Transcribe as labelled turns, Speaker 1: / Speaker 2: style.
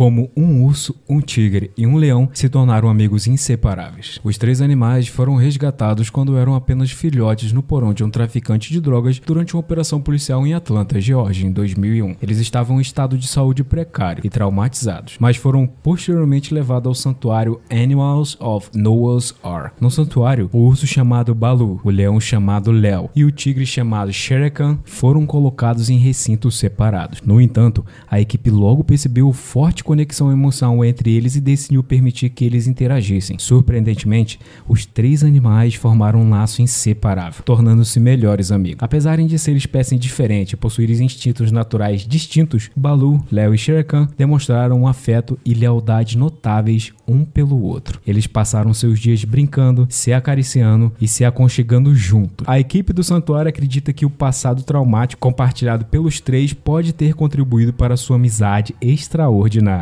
Speaker 1: como um urso, um tigre e um leão se tornaram amigos inseparáveis. Os três animais foram resgatados quando eram apenas filhotes no porão de um traficante de drogas durante uma operação policial em Atlanta, Geórgia, em 2001. Eles estavam em estado de saúde precário e traumatizados, mas foram posteriormente levados ao santuário Animals of Noah's Ark. No santuário, o urso chamado Balu, o leão chamado Léo e o tigre chamado Sherekan foram colocados em recintos separados. No entanto, a equipe logo percebeu o forte conexão emoção entre eles e decidiu permitir que eles interagissem. Surpreendentemente, os três animais formaram um laço inseparável, tornando-se melhores amigos. Apesar de serem espécies diferentes e possuírem instintos naturais distintos, Balu, Leo e Shere Khan demonstraram um afeto e lealdade notáveis um pelo outro. Eles passaram seus dias brincando, se acariciando e se aconchegando juntos. A equipe do santuário acredita que o passado traumático compartilhado pelos três pode ter contribuído para sua amizade extraordinária.